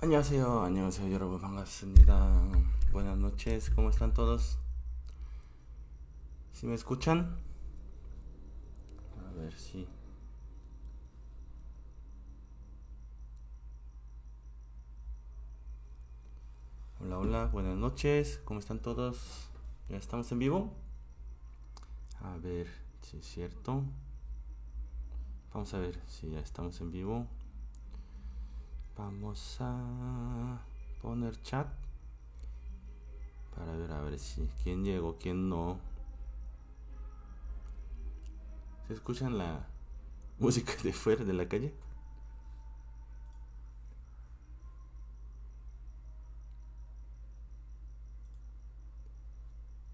안녕하세요. 안녕하세요. 여러분 반갑습니다. Buenas noches. ¿Cómo están todos? ¿Sí me escuchan? A ver si Hola, hola, buenas noches, ¿cómo están todos? ¿Ya estamos en vivo? A ver si es cierto. Vamos a ver si ya estamos en vivo. Vamos a poner chat para ver a ver si quién llegó, quién no. ¿Se escuchan la música de fuera de la calle?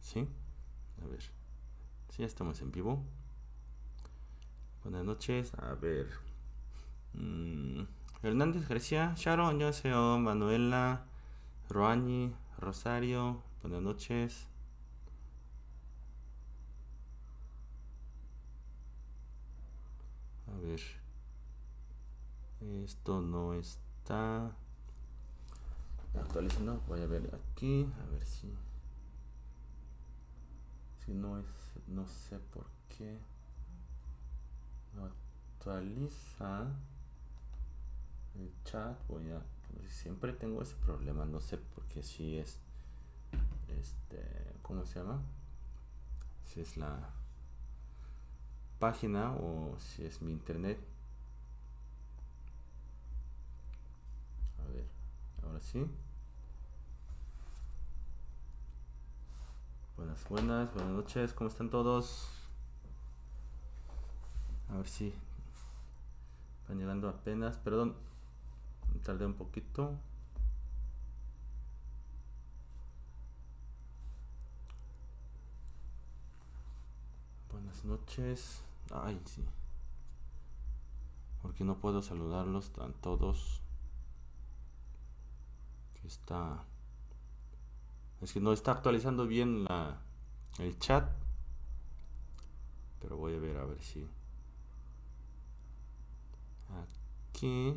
¿Sí? A ver. si ya estamos en vivo. Buenas noches. A ver. Mm. Hernández García, Sharon, 안녕하세요. Manuela, Roani, Rosario, buenas noches. A ver. Esto no está actualizando. Voy a ver aquí. A ver si. Si no es. No sé por qué. No actualiza el chat voy a pues, siempre tengo ese problema no sé por qué si es este cómo se llama si es la página o si es mi internet a ver ahora sí buenas buenas buenas noches cómo están todos a ver si están llegando apenas perdón Tarde un poquito buenas noches ay sí porque no puedo saludarlos a todos que está es que no está actualizando bien la el chat pero voy a ver a ver si aquí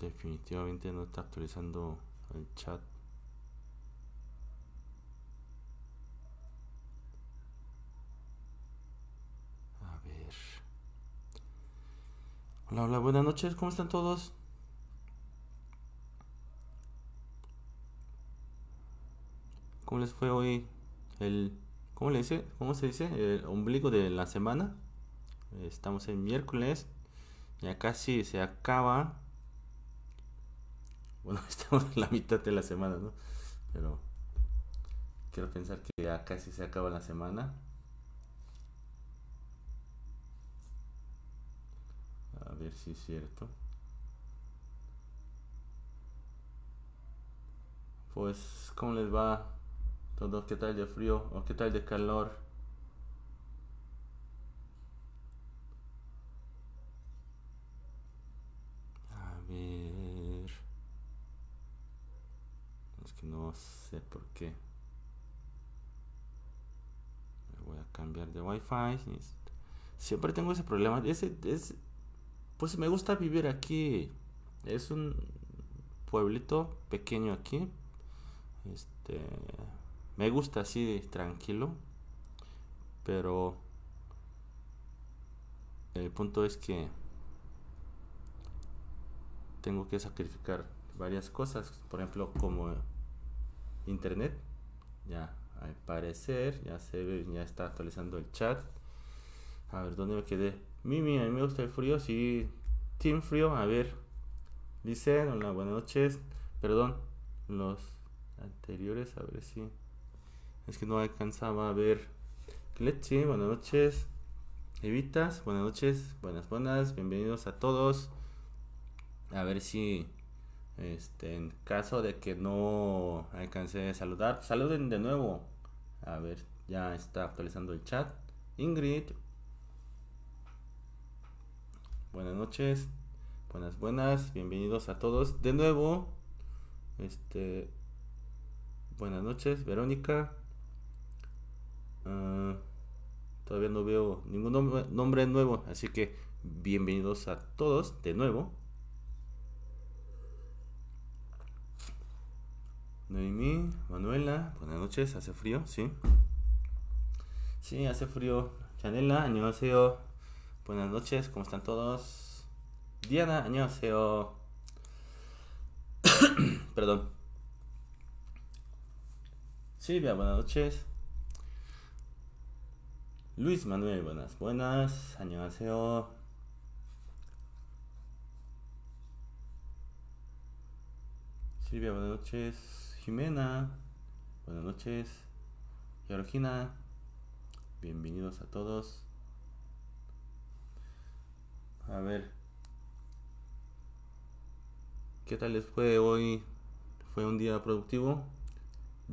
definitivamente no está actualizando el chat. A ver. Hola, hola, buenas noches, ¿cómo están todos? ¿Cómo les fue hoy el ¿Cómo le dice? ¿Cómo se dice? El ombligo de la semana. Estamos en miércoles. Ya casi se acaba bueno, estamos en la mitad de la semana, ¿no? Pero quiero pensar que ya casi se acaba la semana. A ver si es cierto. Pues, ¿cómo les va? Todos ¿qué tal de frío o qué tal de calor? no sé por qué me voy a cambiar de wifi siempre tengo ese problema ese, pues me gusta vivir aquí es un pueblito pequeño aquí este me gusta así tranquilo pero el punto es que tengo que sacrificar varias cosas por ejemplo como internet. Ya, al parecer, ya se ve, ya está actualizando el chat. A ver, ¿dónde me quedé? Mimi, a mí me gusta el frío, sí. Team Frío, a ver. Dicen, hola, buenas noches. Perdón, los anteriores, a ver si. Es que no alcanzaba a ver. Leche, buenas noches. Evitas, buenas noches, buenas, buenas, bienvenidos a todos. A ver si este, en caso de que no alcance a saludar, saluden de nuevo. A ver, ya está actualizando el chat. Ingrid. Buenas noches. Buenas, buenas. Bienvenidos a todos de nuevo. Este. Buenas noches, Verónica. Ah, todavía no veo ningún nombre nuevo, así que bienvenidos a todos de nuevo. Noemí, Manuela, buenas noches, hace frío, sí. Sí, hace frío. Chanela, añoseo. Buenas noches, ¿cómo están todos? Diana, añoseo. Perdón. Silvia, buenas noches. Luis Manuel, buenas, buenas. añoseo. Silvia, buenas noches. Jimena, buenas noches. Georgina, bienvenidos a todos. A ver, ¿qué tal les fue hoy? ¿Fue un día productivo?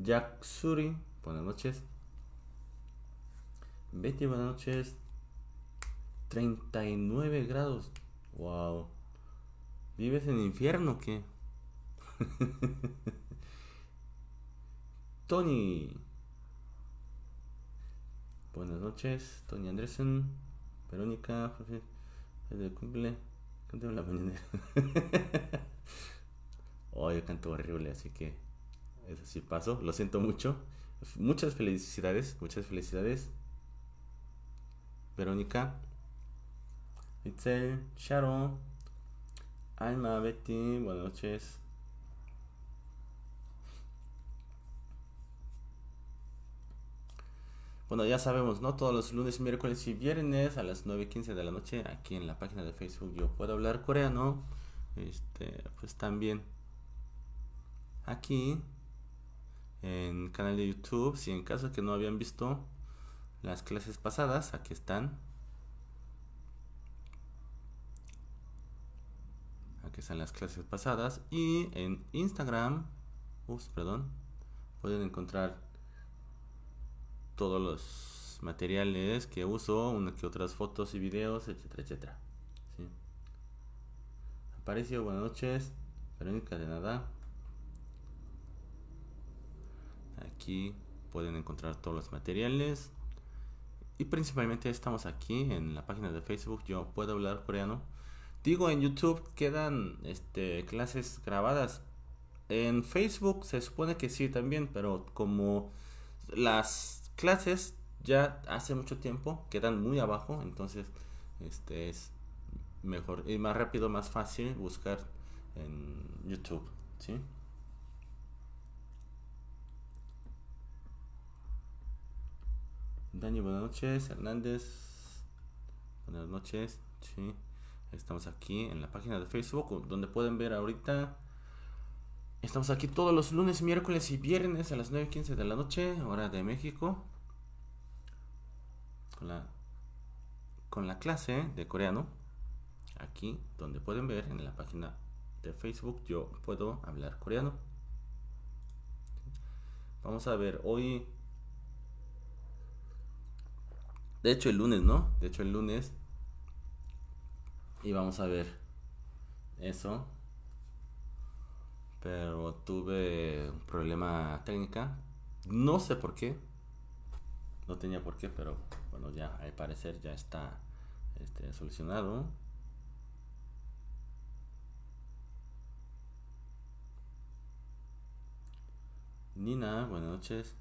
Jack Suri, buenas noches. Betty, buenas noches. 39 grados. Wow. ¿Vives en infierno o qué? Tony. Buenas noches, Tony Andresen, Verónica, cumple, la mañana. oh, yo canto horrible, así que eso sí pasó, lo siento mucho. Muchas felicidades, muchas felicidades. Verónica, Itzel, Sharon, Alma, Betty, buenas noches. Bueno, ya sabemos, ¿no? Todos los lunes, miércoles y viernes a las 9.15 de la noche aquí en la página de Facebook Yo Puedo Hablar Coreano. Este, pues también aquí en el canal de YouTube, si en caso que no habían visto las clases pasadas, aquí están. Aquí están las clases pasadas y en Instagram, ups, perdón, pueden encontrar todos los materiales que uso, una que otras fotos y videos, etcétera, etcétera. Apareció buenas noches. Verónica de nada. Aquí pueden encontrar todos los materiales. Y principalmente estamos aquí en la página de Facebook. Yo puedo hablar coreano. Digo, en YouTube quedan este, clases grabadas. En Facebook se supone que sí también, pero como las clases ya hace mucho tiempo quedan muy abajo, entonces este es mejor y más rápido, más fácil buscar en YouTube, ¿sí? Dani, buenas noches. Hernández, buenas noches. Sí, estamos aquí en la página de Facebook donde pueden ver ahorita Estamos aquí todos los lunes, miércoles y viernes a las 9.15 de la noche, hora de México. Con la, con la clase de coreano. Aquí, donde pueden ver en la página de Facebook, yo puedo hablar coreano. Vamos a ver, hoy... De hecho, el lunes, ¿no? De hecho, el lunes. Y vamos a ver eso. Pero tuve un problema técnica. No sé por qué. No tenía por qué, pero bueno, ya al parecer ya está este, solucionado. Nina, buenas noches.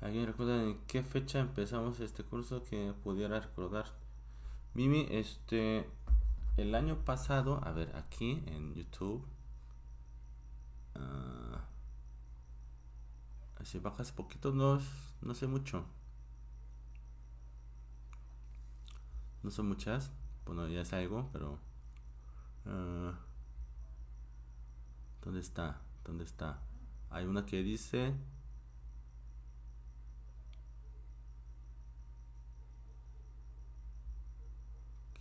¿Alguien recuerda en qué fecha empezamos este curso que pudiera recordar? Mimi, este, el año pasado, a ver, aquí en YouTube, ah, si bajas poquito, no, no sé mucho. No son muchas, bueno, ya es algo, pero... Ah, ¿Dónde está? ¿Dónde está? Hay una que dice...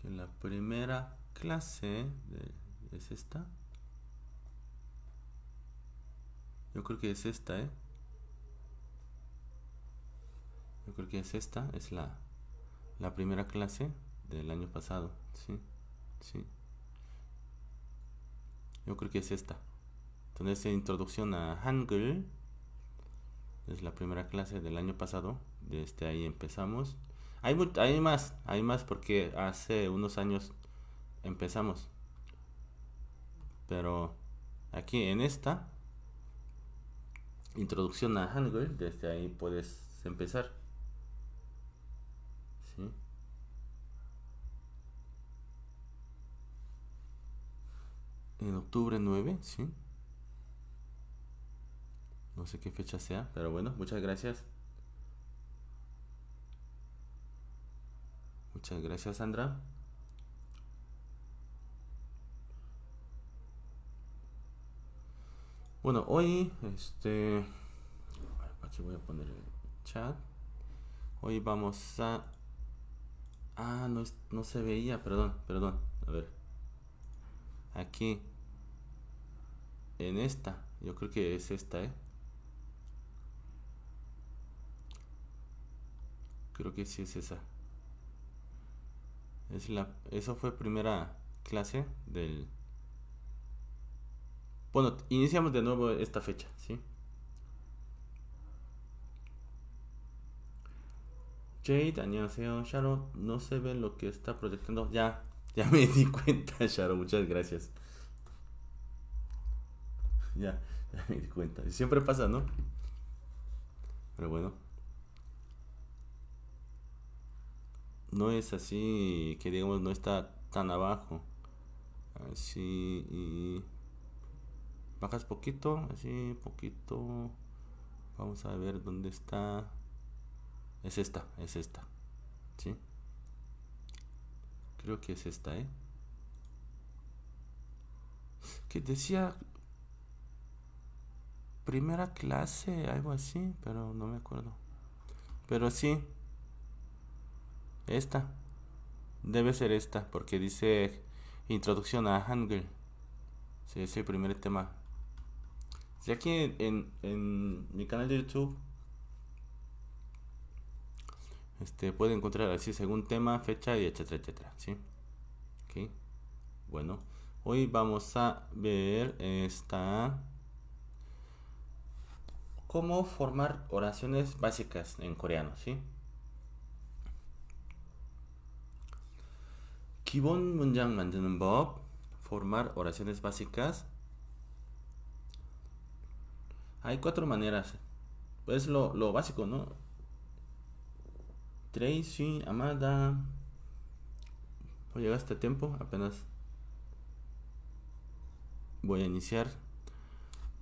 Que la primera clase, ¿es esta? Yo creo que es esta, ¿eh? Yo creo que es esta, es la, la primera clase del año pasado, sí, sí. Yo creo que es esta. Entonces, introducción a Hangul es la primera clase del año pasado. Desde este, ahí empezamos. Hay, hay más, hay más porque hace unos años empezamos. Pero aquí en esta introducción a Hangul, desde ahí puedes empezar. ¿Sí? En octubre 9, sí. No sé qué fecha sea, pero bueno, muchas gracias. Muchas gracias, Sandra. Bueno, hoy, este, voy a poner el chat. Hoy vamos a... Ah, no, no se veía, perdón, perdón. A ver. Aquí. En esta. Yo creo que es esta, ¿eh? Creo que sí es esa. Es la, eso fue primera clase del bueno, iniciamos de nuevo esta fecha, ¿sí? Jade, 안녕하세요. Sharo, no se ve lo que está proyectando. Ya, ya me di cuenta, Sharo. Muchas gracias. Ya, ya me di cuenta. Siempre pasa, ¿no? Pero bueno. No es así que digamos no está tan abajo. Así y bajas poquito, así poquito. Vamos a ver dónde está. Es esta, es esta. ¿Sí? Creo que es esta, ¿eh? Que decía primera clase, algo así, pero no me acuerdo. Pero sí, esta. Debe ser esta, porque dice introducción a Hangul. Sí, es el primer tema. Si aquí en, mi canal de YouTube este, puede encontrar así según tema, fecha y etcétera, etcétera. Bueno, hoy vamos a ver esta cómo formar oraciones básicas en coreano, ¿sí? 기본 문장 만드는 formar oraciones básicas. Hay cuatro maneras. Pues lo, básico, ¿no? Tracy, Amada. O llegaste a tiempo, apenas voy a iniciar.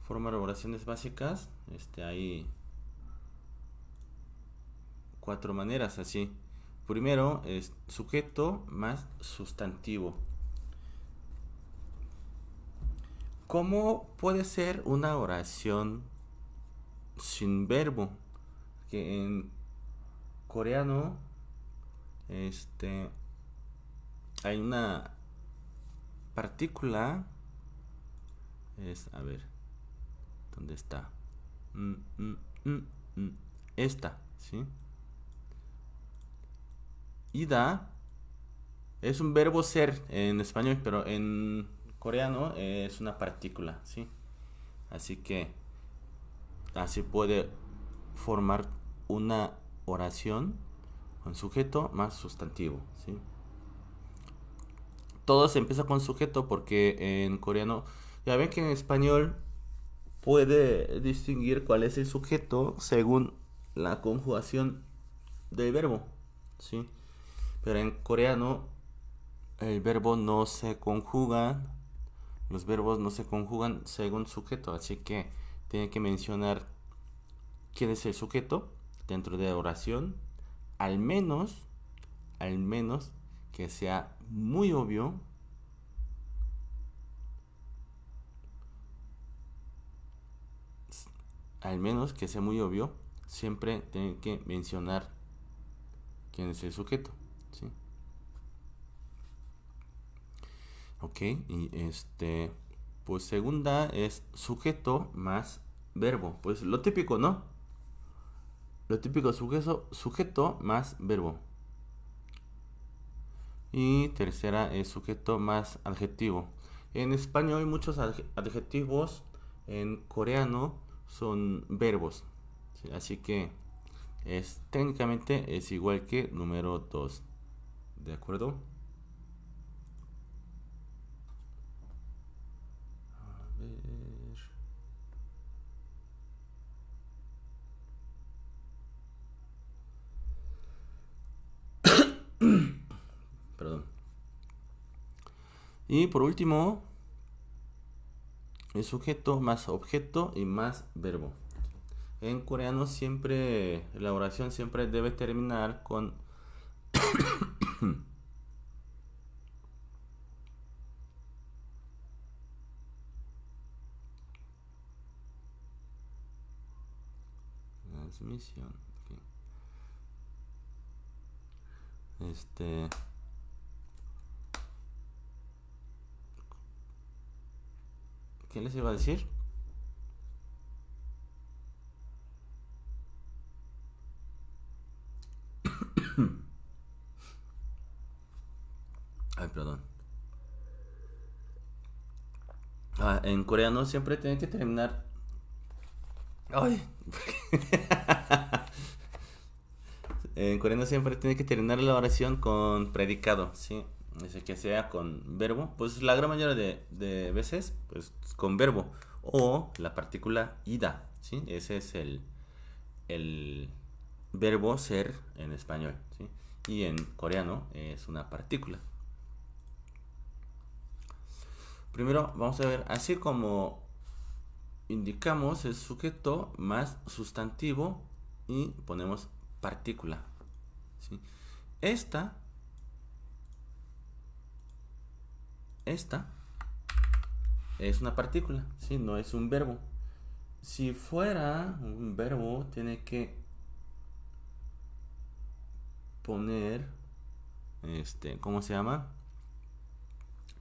Formar oraciones básicas. Este, hay cuatro maneras así. Primero es sujeto más sustantivo. ¿Cómo puede ser una oración sin verbo? Que en coreano este hay una partícula es a ver dónde está mm, mm, mm, esta sí ida es un verbo ser en español pero en coreano eh, es una partícula, ¿sí? Así que así puede formar una oración con sujeto más sustantivo, Todo se empieza con sujeto porque en coreano, ya ven que en español puede distinguir cuál es el sujeto según la conjugación del verbo, ¿sí? Pero en coreano el verbo no se conjuga los verbos no se conjugan según sujeto, así que tiene que mencionar quién es el sujeto dentro de la oración, al menos, al menos que sea muy obvio al menos que sea muy obvio, siempre tiene que mencionar quién es el sujeto. Ok, y este, pues segunda es sujeto más verbo. Pues lo típico, ¿no? Lo típico, sujeto, sujeto más verbo. Y tercera es sujeto más adjetivo. En español hay muchos adjetivos, en coreano son verbos. Así que es técnicamente es igual que número 2. ¿De acuerdo? Y por último, el sujeto más objeto y más verbo. En coreano siempre, la oración siempre debe terminar con... transmisión. Este... ¿Qué les iba a decir? Ay, perdón. Ah, en coreano siempre tiene que terminar. Ay. en coreano siempre tiene que terminar la oración con predicado, sí dice que sea con verbo, pues la gran mayoría de, veces, pues con verbo o la partícula ida, ¿sí? Ese es el, el verbo ser en español, Y en coreano es una partícula. Primero vamos a ver, así como indicamos el sujeto más sustantivo y ponemos partícula. Esta esta es una partícula, si no es un verbo. Si fuera un verbo, tiene que poner, este, ¿cómo se llama?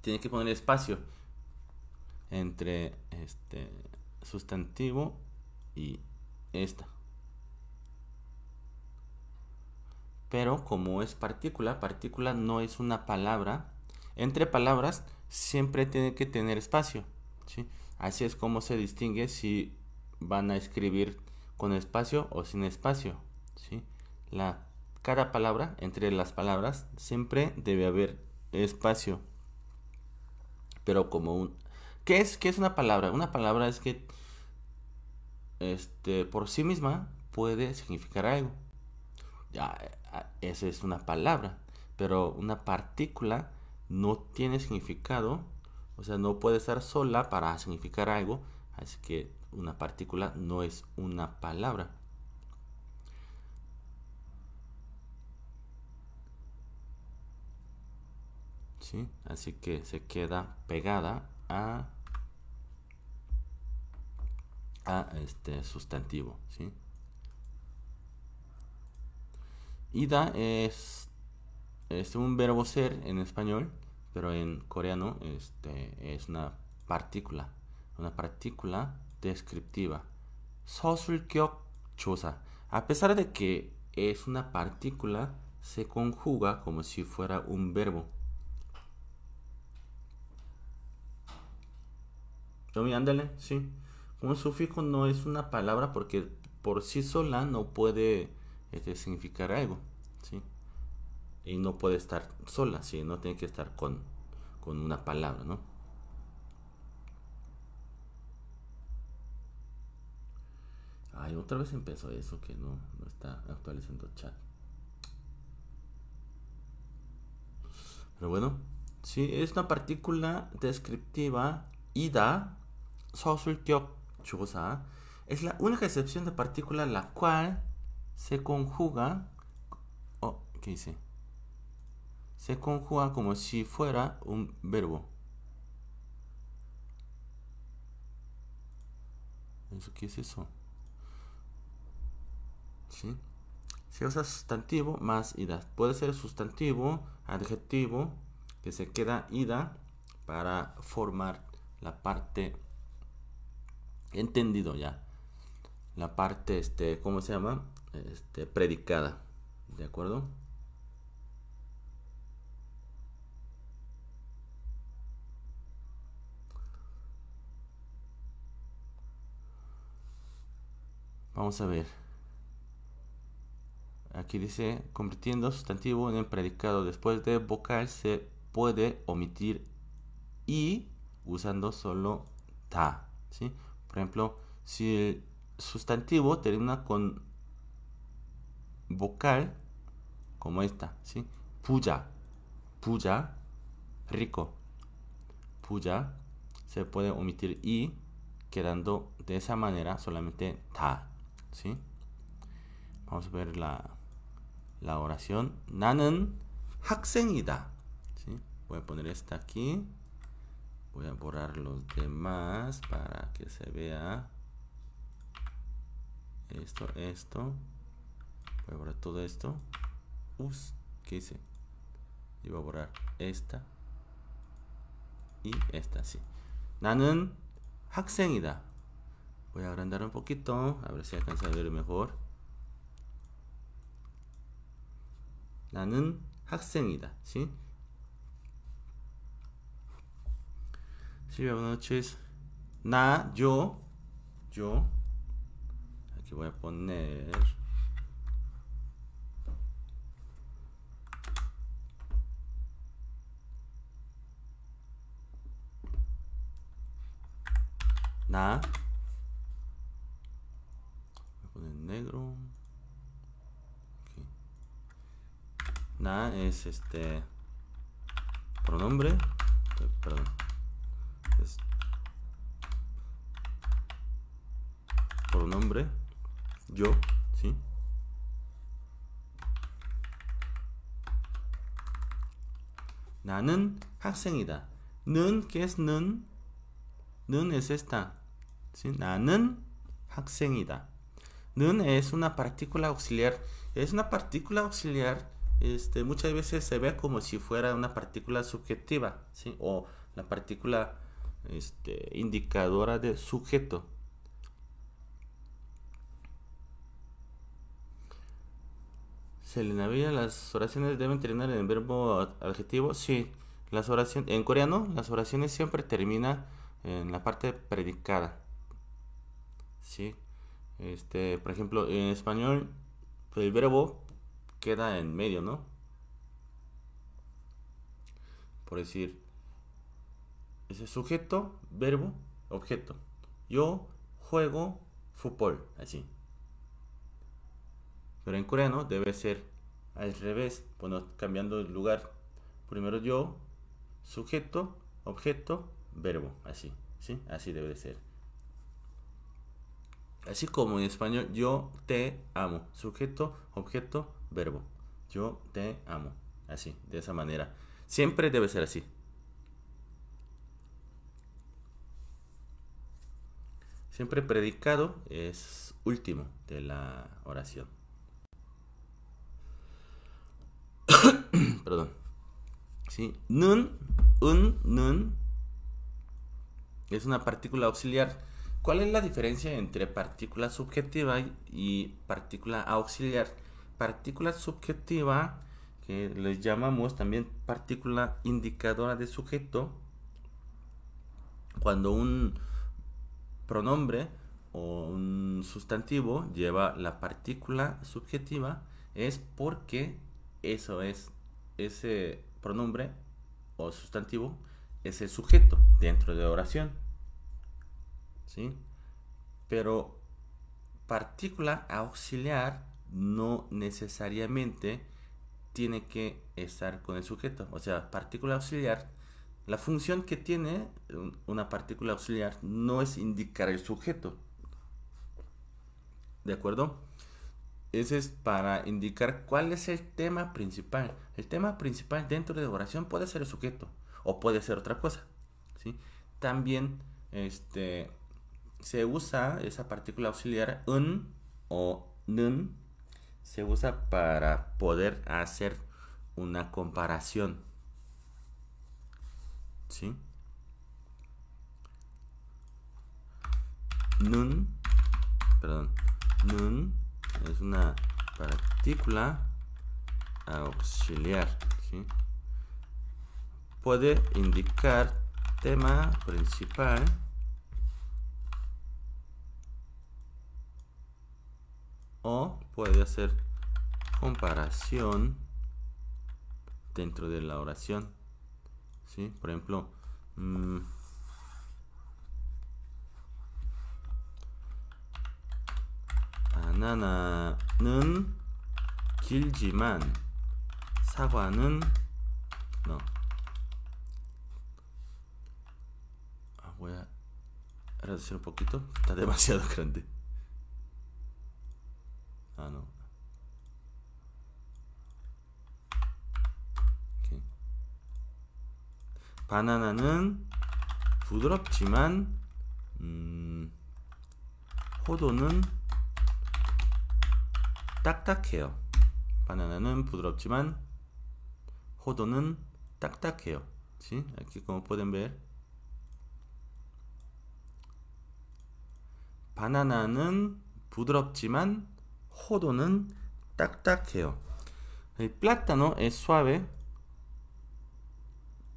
Tiene que poner espacio entre este sustantivo y esta. Pero como es partícula, partícula no es una palabra entre palabras siempre tiene que tener espacio. Así es como se distingue si van a escribir con espacio o sin espacio. La, cada palabra, entre las palabras, siempre debe haber espacio. Pero como un... ¿Qué es, qué es una palabra? Una palabra es que este, por sí misma puede significar algo. Ya, eh, ah, esa es una palabra. Pero una partícula no tiene significado, o sea, no puede estar sola para significar algo, así que una partícula no es una palabra. Así que se queda pegada a, a este sustantivo, ¿sí? Ida es es un verbo ser en español, pero en coreano este, es una partícula, una partícula descriptiva. 서술격 A pesar de que es una partícula, se conjuga como si fuera un verbo. Tommy, ándale, sí. Un sufijo no es una palabra porque por sí sola no puede este, significar algo, sí y no puede estar sola, si no tiene que estar con, con una palabra, ¿no? Ay, otra vez empezó eso que no, está actualizando chat. Pero bueno, sí, es una partícula descriptiva ida, 서술격 chosa Es la única excepción de partícula la cual se conjuga. Oh, ¿qué hice? se conjuga como si fuera un verbo. qué es eso? ¿Sí? Se usa sustantivo más ida. Puede ser sustantivo, adjetivo, que se queda ida para formar la parte entendido ya. La parte, este, ¿cómo se llama? Este, predicada. ¿De acuerdo? Vamos a ver. Aquí dice, convirtiendo sustantivo en el predicado después de vocal se puede omitir y usando solo ta. ¿sí? Por ejemplo, si el sustantivo termina con vocal como esta, ¿sí? Puya, puya, rico. Puya se puede omitir y quedando de esa manera solamente ta. ¿sí? Vamos a ver la, oración. 나는 Haksenida. ¿sí? Voy a poner esta aquí. Voy a borrar los demás para que se vea esto, esto. Voy a borrar todo esto. Us, ¿qué hice? voy a borrar esta y esta, sí. 나는 학생이다. Voy a agrandar un poquito, a ver si alcanza a ver mejor. 나는 학생이다. ¿sí? Silvia, buenas noches. Na, yo, yo. Aquí voy a poner. Na. es este pronombre perdón es pronombre yo sí 나는 학생이다. nun que es nun nun es esta. ¿sí? 나는 학생이다. nun es una partícula auxiliar. Es una partícula auxiliar este, muchas veces se ve como si fuera una partícula subjetiva, O la partícula este, indicadora de sujeto. ¿Se le las oraciones deben terminar en el verbo adjetivo? Sí. Las oraciones, en coreano, las oraciones siempre terminan en la parte predicada. ¿Sí? Este, por ejemplo, en español, el verbo queda en medio, ¿no? Por decir, es sujeto, verbo, objeto. Yo juego fútbol, así. Pero en coreano debe ser al revés, bueno, cambiando el lugar. Primero yo, sujeto, objeto, verbo, así, ¿sí? Así debe ser. Así como en español, yo te amo, sujeto, objeto, verbo. Yo te amo. Así, de esa manera. Siempre debe ser así. Siempre predicado es último de la oración. Perdón. ¿Sí? Nun, un, nun. Es una partícula auxiliar. ¿Cuál es la diferencia entre partícula subjetiva y partícula auxiliar? partícula subjetiva, que le llamamos también partícula indicadora de sujeto, cuando un pronombre o un sustantivo lleva la partícula subjetiva, es porque eso es, ese pronombre o sustantivo es el sujeto dentro de la oración. ¿Sí? Pero partícula auxiliar no necesariamente tiene que estar con el sujeto. O sea, partícula auxiliar, la función que tiene una partícula auxiliar no es indicar el sujeto. ¿De acuerdo? Ese es para indicar cuál es el tema principal. El tema principal dentro de la oración puede ser el sujeto o puede ser otra cosa. ¿sí? También este, se usa esa partícula auxiliar un o nun se usa para poder hacer una comparación. ¿Sí? Nun, perdón, nun es una partícula auxiliar. ¿sí? Puede indicar tema principal. O puede hacer comparación dentro de la oración. ¿sí? Por ejemplo, mmm, Nun 길지만 사과는 no. Ah, voy a reducir un poquito está demasiado grande あの 바나나는 부드럽지만 음, 포도는 딱딱해요. 바나나는 부드럽지만 호도는 딱딱해요. 지 Aqui como podem ver. 바나나는 부드럽지만 tac 딱딱해요. El plátano es suave,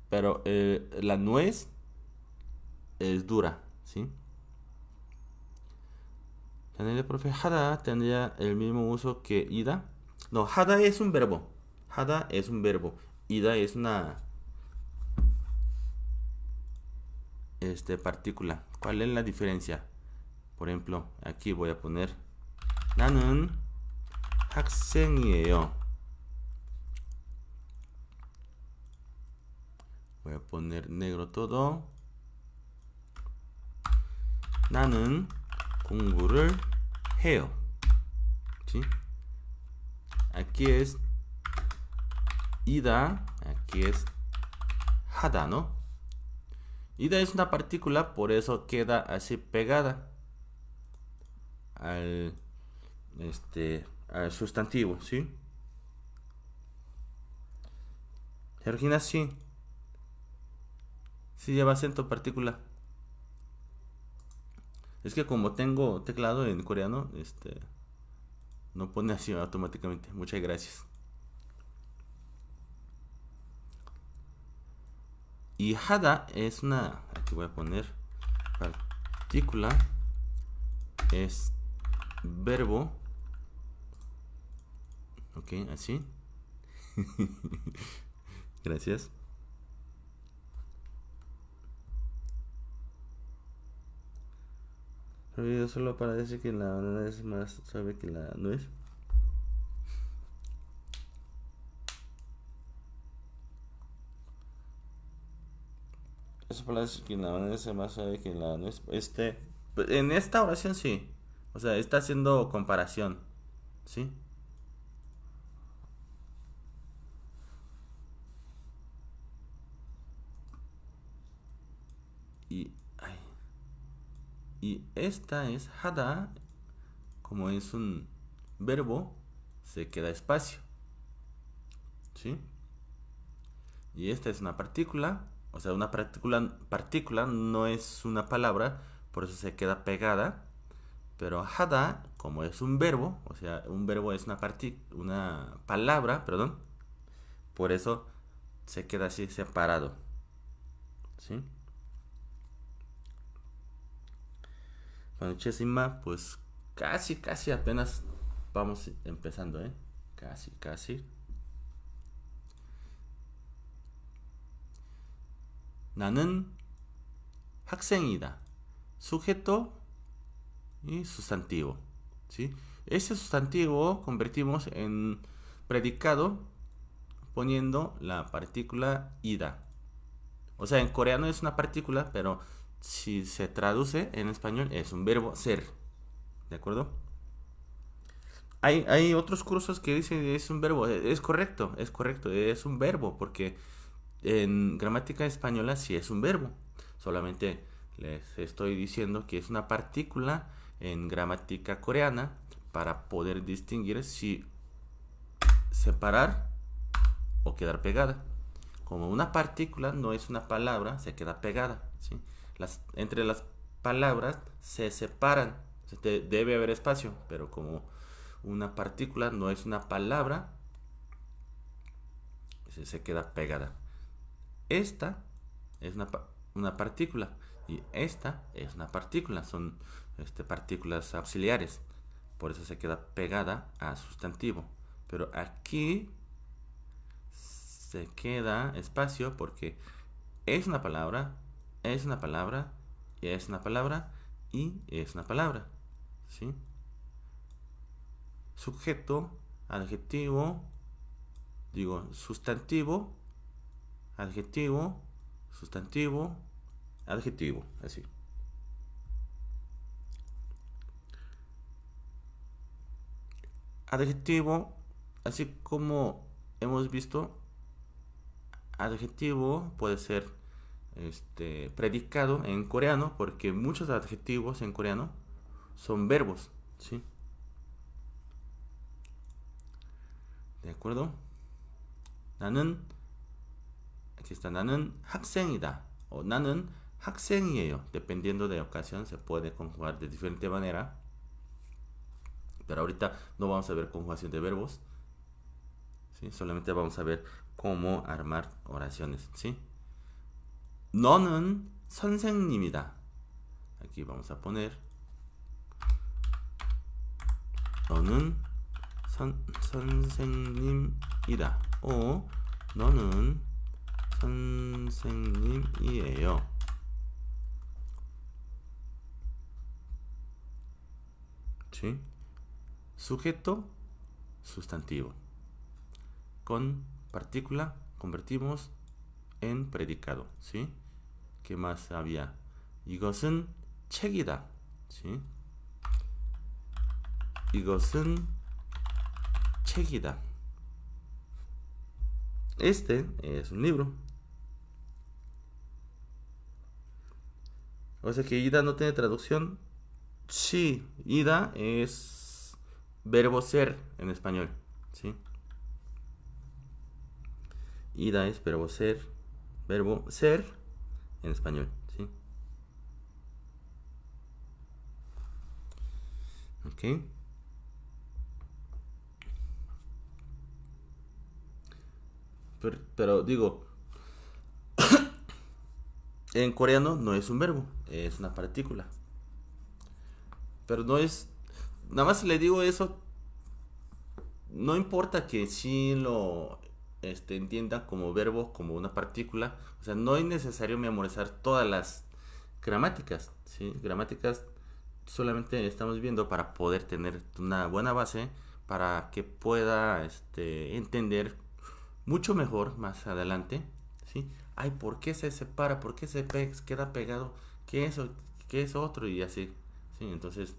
pero la nuez es dura, ¿sí? el profe, hada tendría el mismo uso que ida. No, hada es un verbo. Hada es un verbo. Ida es una este, partícula. ¿Cuál es la diferencia? Por ejemplo, aquí voy a poner 나는 학생이에요. Voy a poner negro todo. 나는 공부를 해요. ¿Sí? Aquí es ida, aquí es hada, ¿no? Ida es una partícula, por eso queda así pegada al este, sustantivo, ¿sí? Georgina sí. Sí lleva acento partícula. Es que como tengo teclado en coreano, este no pone así automáticamente. Muchas gracias. Y hada es una, aquí voy a poner partícula es verbo Ok, así. Gracias. Pero solo decir que la banana es más suave que la nuez. Eso decir que la banana es más suave que la nuez. Este, en esta oración sí. O sea, está haciendo comparación. ¿Sí? Y esta es hada, como es un verbo, se queda espacio. ¿Sí? Y esta es una partícula, o sea, una partícula, partícula no es una palabra, por eso se queda pegada. Pero hada, como es un verbo, o sea, un verbo es una, una palabra, perdón, por eso se queda así separado. ¿Sí? pues casi, casi apenas vamos empezando, ¿eh? Casi, casi. 나는 학생이다. Sujeto y sustantivo. ¿sí? Ese sustantivo convertimos en predicado poniendo la partícula ida. O sea, en coreano es una partícula, pero si se traduce en español, es un verbo ser. ¿De acuerdo? Hay, hay otros cursos que dicen es un verbo. E, es correcto, es correcto, es un verbo, porque en gramática española sí es un verbo. Solamente les estoy diciendo que es una partícula en gramática coreana para poder distinguir si separar o quedar pegada. Como una partícula no es una palabra, se queda pegada. ¿sí? entre las palabras se separan. debe haber espacio, pero como una partícula no es una palabra, se queda pegada. Esta es una, partícula y esta es una partícula, son este, partículas auxiliares. Por eso se queda pegada a sustantivo. Pero aquí se queda espacio porque es una palabra, es una palabra, es una palabra y es una palabra. ¿sí? Sujeto, adjetivo, digo, sustantivo, adjetivo, sustantivo, adjetivo, así. Adjetivo, así como hemos visto, adjetivo puede ser este, predicado en coreano porque muchos adjetivos en coreano son verbos, ¿sí? ¿De acuerdo? 나는 aquí está 나는 학생이다 o 나는 학생이에요. Dependiendo de la ocasión se puede conjugar de diferente manera. Pero ahorita no vamos a ver conjugación de verbos. Solamente vamos a ver cómo armar oraciones, ¿sí? 너는 선생님이다. Aquí vamos a poner 너는 선, 선생님이다. 오, 너는 선생님이에요. ¿Sí? Sujeto, sustantivo. Con partícula convertimos en predicado. ¿Sí? ¿Qué más había? 이것은 책이다. ¿Sí? 이것은 책이다. Este es un libro. O sea que Ida no tiene traducción. Sí, Ida es verbo ser en español. ¿sí? Ida es verbo ser. Verbo ser en español, ¿sí? Ok. Pero, digo, en coreano no es un verbo, es una partícula. Pero no es, nada más le digo eso, no importa que si lo este, entienda como verbo como una partícula. O sea, no es necesario memorizar todas las gramáticas. Gramáticas solamente estamos viendo para poder tener una buena base para que pueda este, entender mucho mejor más adelante. ¿sí? Ay, ¿por qué se separa? ¿Por qué se queda pegado? ¿Qué es, ¿Qué es otro? Y así. ¿sí? Entonces,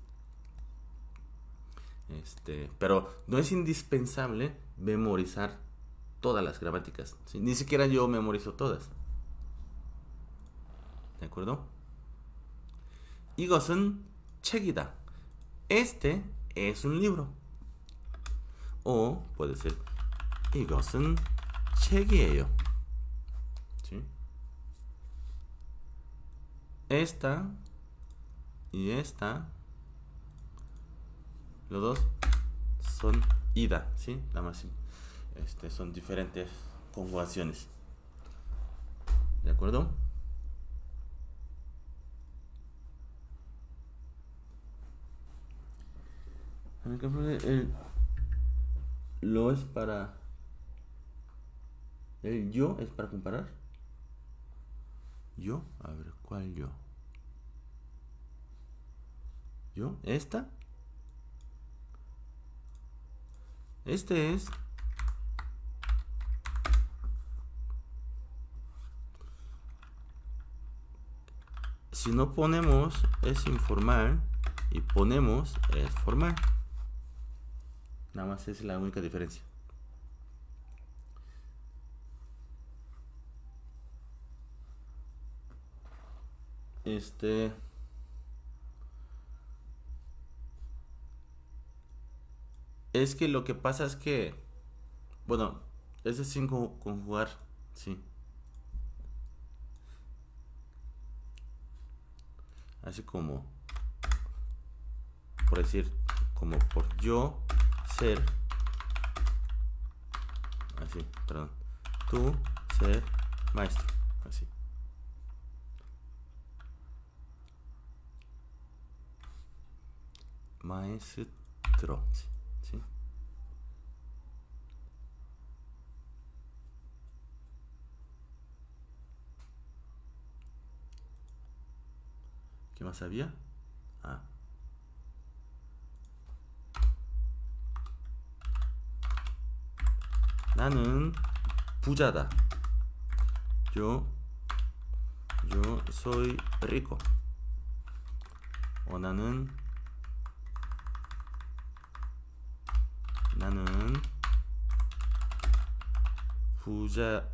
este, pero no es indispensable memorizar todas las gramáticas. Ni siquiera yo memorizo todas. ¿De acuerdo? Igosen chequida Este es un libro. O puede ser Igosen 책이에요. ¿Sí? Esta y esta, los dos son ida, ¿sí? La más este, son diferentes conjugaciones. ¿De acuerdo? El lo es para el yo es para comparar. Yo, a ver, ¿cuál yo? Yo, esta. Este es Si no ponemos es informal y ponemos es formal. Nada más es la única diferencia. Este... Es que lo que pasa es que... Bueno, ese es sin conjugar, sí. así como por decir como por yo ser así perdón tú ser maestro así maestro ¿Qué más había? Ah. 나는 부자다. Yo, yo soy rico. 어, 나는 나는 부자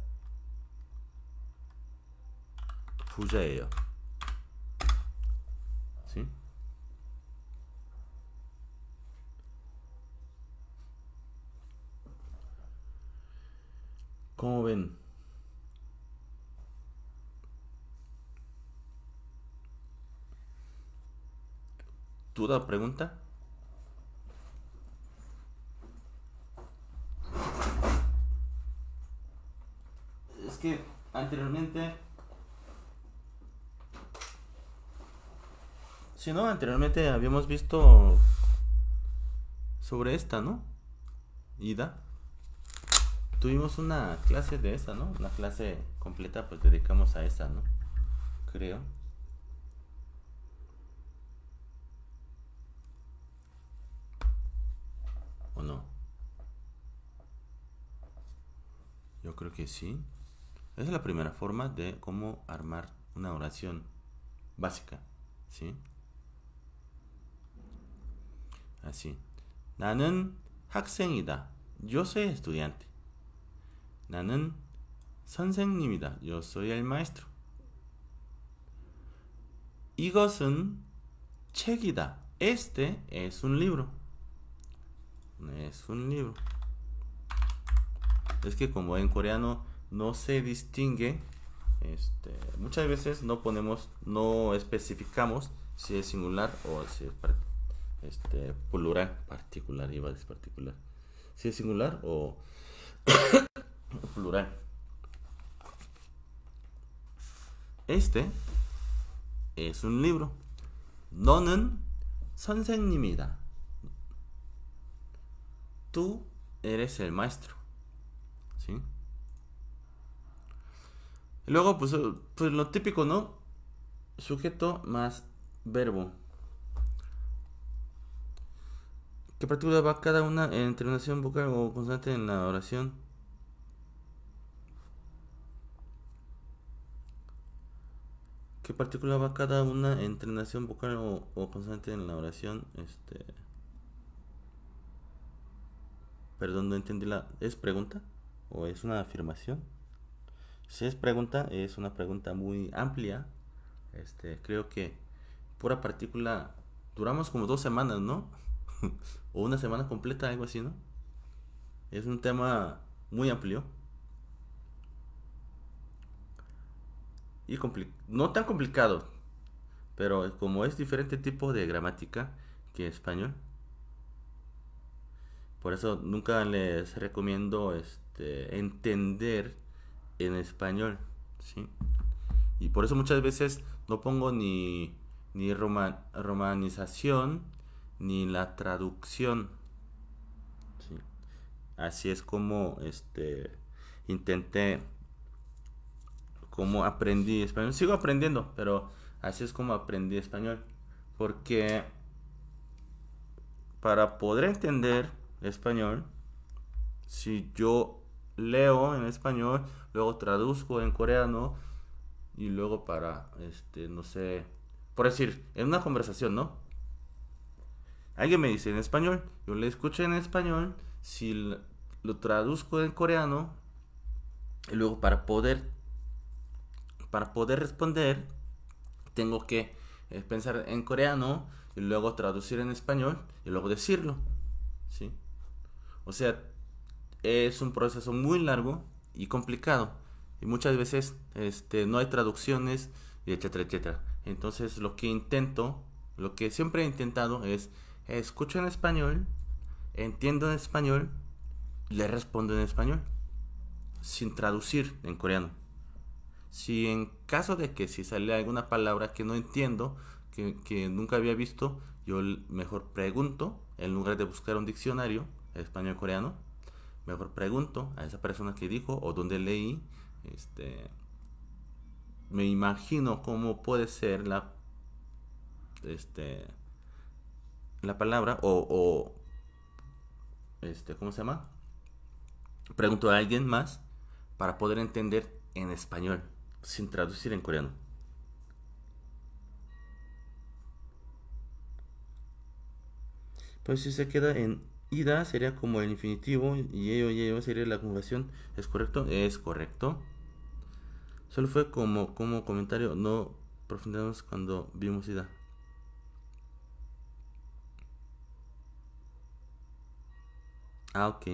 부자예요. ¿Cómo ven? ¿Duda pregunta? Es que anteriormente... Si no, anteriormente habíamos visto sobre esta, ¿no? Ida. Tuvimos una clase de esa, ¿no? Una clase completa, pues dedicamos a esa, ¿no? Creo. ¿O no? Yo creo que sí. Esa es la primera forma de cómo armar una oración básica, ¿sí? Así. 나는 학생이다. Yo soy estudiante. 나는 선생님이다. Yo soy el maestro. 이것은 책이다. Este es un libro. Es un libro. Es que como en coreano no se distingue, este, muchas veces no ponemos, no especificamos si es singular o si es este, plural, particular, iba a decir particular. Si es singular o plural. Este es un libro. 너는 선생님이다. Tú eres el maestro. Y luego, pues, pues lo típico, ¿no? Sujeto más verbo. ¿Qué partícula va cada una en terminación vocal o consonante en la oración? ¿Qué partícula va cada una en vocal o, constante en la oración? Este. Perdón, no entendí la. ¿Es pregunta? ¿O es una afirmación? Si es pregunta, es una pregunta muy amplia. Este, creo que pura partícula. Duramos como dos semanas, ¿no? o una semana completa, algo así, ¿no? Es un tema muy amplio. y no tan complicado, pero como es diferente tipo de gramática que español, por eso nunca les recomiendo este, entender en español, ¿sí? Y por eso muchas veces no pongo ni, romanización ni la traducción. Así es como este, intenté cómo aprendí español. Sigo aprendiendo, pero así es como aprendí español. Porque para poder entender español, si yo leo en español, luego traduzco en coreano y luego para, este, no sé, por decir, en una conversación, ¿no? Alguien me dice en español, yo le escucho en español, si lo traduzco en coreano, y luego para poder para poder responder, tengo que eh, pensar en coreano y luego traducir en español y luego decirlo. ¿sí? O sea, es un proceso muy largo y complicado. Y muchas veces este, no hay traducciones, y etcétera, etcétera. Entonces lo que intento, lo que siempre he intentado es, escucho en español, entiendo en español, le respondo en español, sin traducir en coreano. Si en caso de que si sale alguna palabra que no entiendo, que, nunca había visto, yo mejor pregunto, en lugar de buscar un diccionario español-coreano, mejor pregunto a esa persona que dijo o donde leí, este, me imagino cómo puede ser la, este, la palabra o, o este, ¿cómo se llama? Pregunto a alguien más para poder entender en español sin traducir en coreano. Pues si se queda en ida sería como el infinitivo y ello y sería la conjugación. ¿Es correcto? Es correcto. Solo fue como, como comentario, no profundizamos cuando vimos ida. Ah, ok.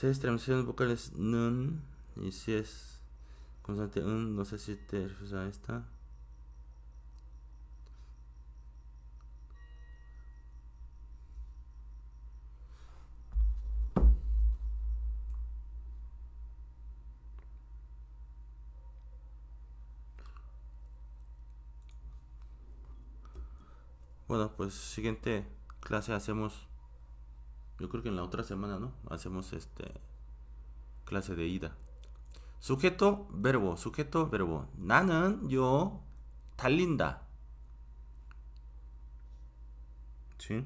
transmisión transmisiones vocales nun y si es constante un, no sé si te refieres esta. Bueno, pues siguiente clase hacemos yo creo que en la otra semana, ¿no? Hacemos este clase de ida. Sujeto, verbo, sujeto, verbo. Nanan yo TALINDA. ¿Sí?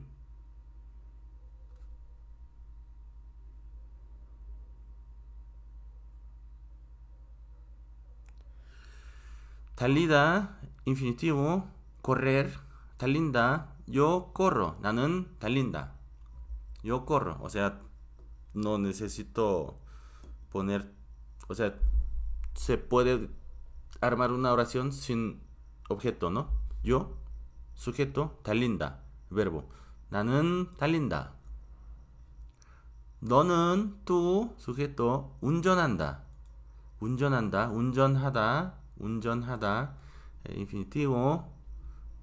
Talida, infinitivo correr TALINDA, yo corro Nanan TALINDA yo corro, o sea, no necesito poner, o sea, se puede armar una oración sin objeto, ¿no? Yo, sujeto, talinda verbo. 나는 달린다. 너는 tu sujeto 운전한다. 운전한다, 운전하다, 운전하다. Infinitivo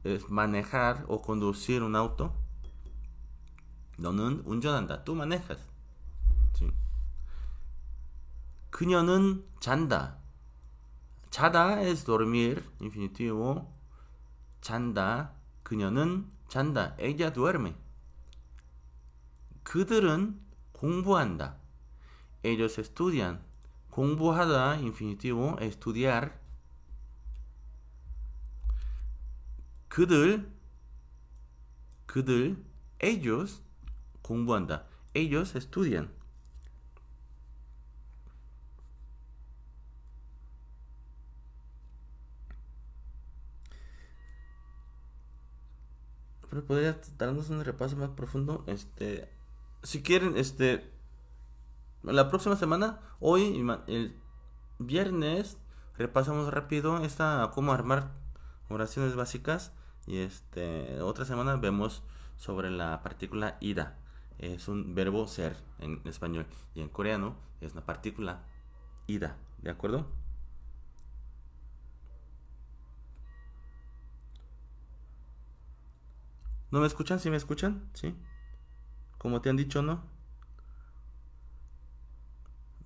es manejar o conducir un auto. 너는 운전한다. Tú manejas. 그녀는 잔다. 자다 es dormir infinitivo. 잔다. 그녀는 잔다. Ella duerme. 그들은 공부한다. Ellos estudian. 공부하다 infinitivo estudiar. 그들 그들 ellos Wanda, Ellos estudian. Pero podría darnos un repaso más profundo. Este, si quieren, este, la próxima semana, hoy, el viernes, repasamos rápido esta cómo armar oraciones básicas y este otra semana vemos sobre la partícula ida es un verbo ser en español y en coreano es una partícula ida, ¿de acuerdo? ¿No me escuchan? ¿Sí me escuchan? ¿Sí? Como te han dicho, ¿no?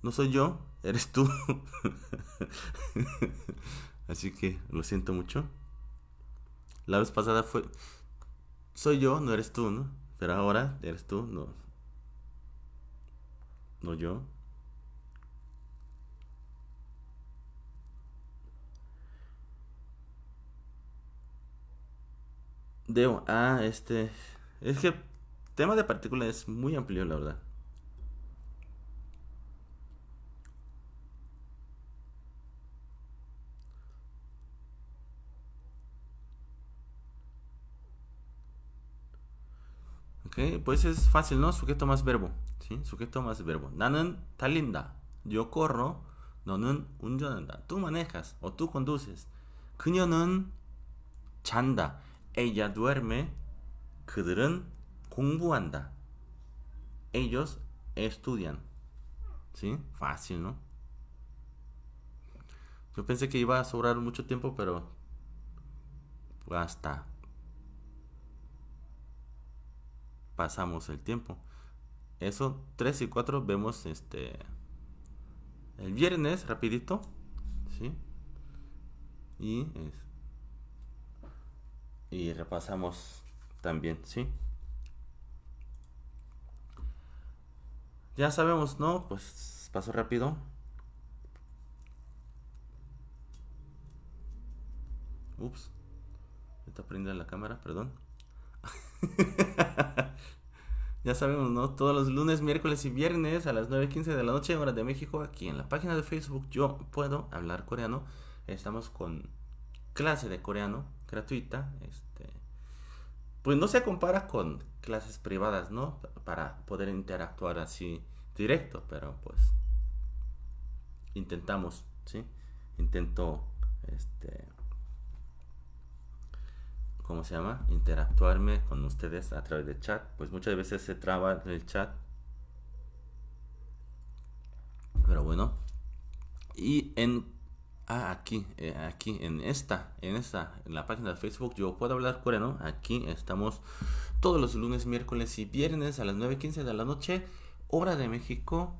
No soy yo, eres tú. Así que lo siento mucho. La vez pasada fue... Soy yo, no eres tú, ¿no? pero ahora? ¿Eres tú? No. No yo. Debo. Ah, este. Es que tema de partículas es muy amplio, la verdad. Pues es fácil, ¿no? Sujeto más verbo. ¿Sí? Sujeto más verbo. Nanan talinda. Yo corro. 너는 Tú manejas o tú conduces. 그녀는 chanda Ella duerme. 그들은 공부한다. Ellos estudian. ¿Sí? Fácil, ¿no? Yo pensé que iba a sobrar mucho tiempo, pero hasta pasamos el tiempo. Eso, 3 y 4 vemos este el viernes, rapidito. ¿Sí? Y, y repasamos también, ¿sí? Ya sabemos, ¿no? Pues pasó rápido. Ups. Está prendida la cámara, perdón. ya sabemos, ¿no? Todos los lunes, miércoles y viernes a las 9.15 de la noche, hora de México, aquí en la página de Facebook Yo Puedo Hablar Coreano. Estamos con clase de coreano gratuita. Este, pues no se compara con clases privadas, ¿no? Para poder interactuar así directo, pero pues intentamos, ¿sí? Intento, este ¿cómo se llama? Interactuarme con ustedes a través de chat. Pues muchas veces se traba el chat. Pero bueno. Y en... Ah, aquí, eh, aquí, en esta, en esta, en la página de Facebook, yo puedo hablar coreano. Aquí estamos todos los lunes, miércoles y viernes a las 9.15 de la noche, hora de México,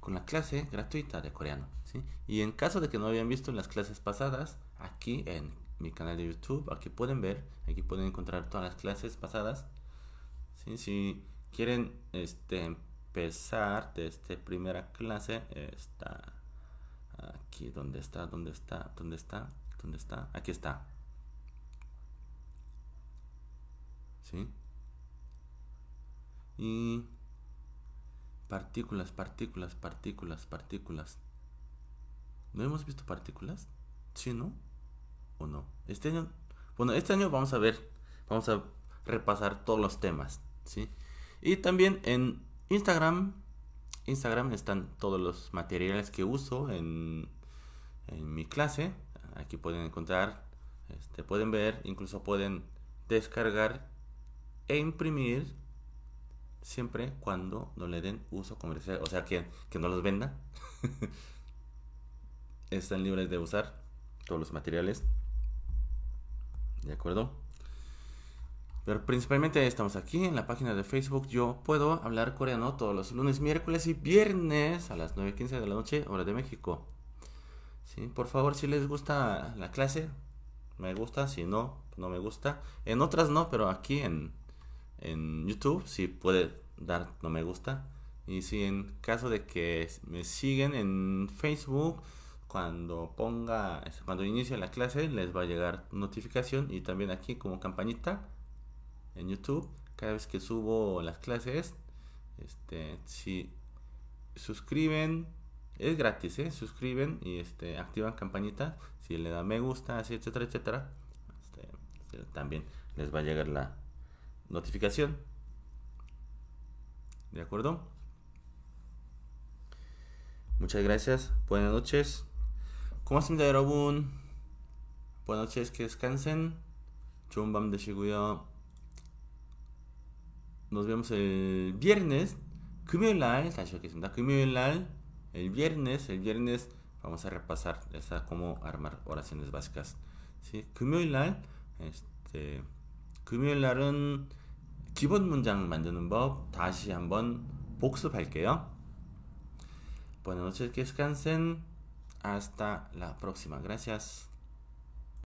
con la clase gratuita de coreano. Y en caso de que no habían visto en las clases pasadas, aquí en mi canal de YouTube. Aquí pueden ver, aquí pueden encontrar todas las clases pasadas. Si quieren este, empezar desde este primera clase, está aquí, ¿dónde está? ¿Dónde está? ¿Dónde está? ¿Dónde está? Aquí está. ¿Sí? Y partículas, partículas, partículas, partículas. ¿No hemos visto partículas? Sí, ¿no? Este año, bueno, este año vamos a ver, vamos a repasar todos los temas, ¿sí? Y también en Instagram, Instagram están todos los materiales que uso en, en mi clase. Aquí pueden encontrar, este, pueden ver, incluso pueden descargar e imprimir siempre cuando no le den uso comercial, o sea que, que no los venda. Están libres de usar todos los materiales. ¿De acuerdo? Pero principalmente estamos aquí en la página de Facebook. Yo puedo hablar coreano todos los lunes, miércoles y viernes a las 9.15 de la noche, hora de México. ¿Sí? Por favor, si les gusta la clase, me gusta. Si no, no me gusta. En otras no, pero aquí en, en YouTube si puede dar no me gusta. Y si en caso de que me siguen en Facebook, cuando ponga, este, cuando inicie la clase les va a llegar notificación y también aquí como campanita en YouTube, cada vez que subo las clases, este, si suscriben, es gratis, ¿eh? suscriben y este, activan campanita, si le dan me gusta, así, etcétera, etcétera, este, también les va a llegar la notificación. ¿De acuerdo? Muchas gracias, buenas noches. 고맙습니다, 여러분. Buenas que descansen. 좋은 밤 되시고요. Nos vemos el viernes. 금요일 날 다시 뵙겠습니다. 금요일 날 el viernes, el viernes vamos a repasar esa cómo armar oraciones básicas. ¿sí? 금요일 날 este, 금요일 날은 기본 문장 만드는 법 다시 한번 복습할게요. Buenas noches, que descansen. Hasta la próxima. Gracias.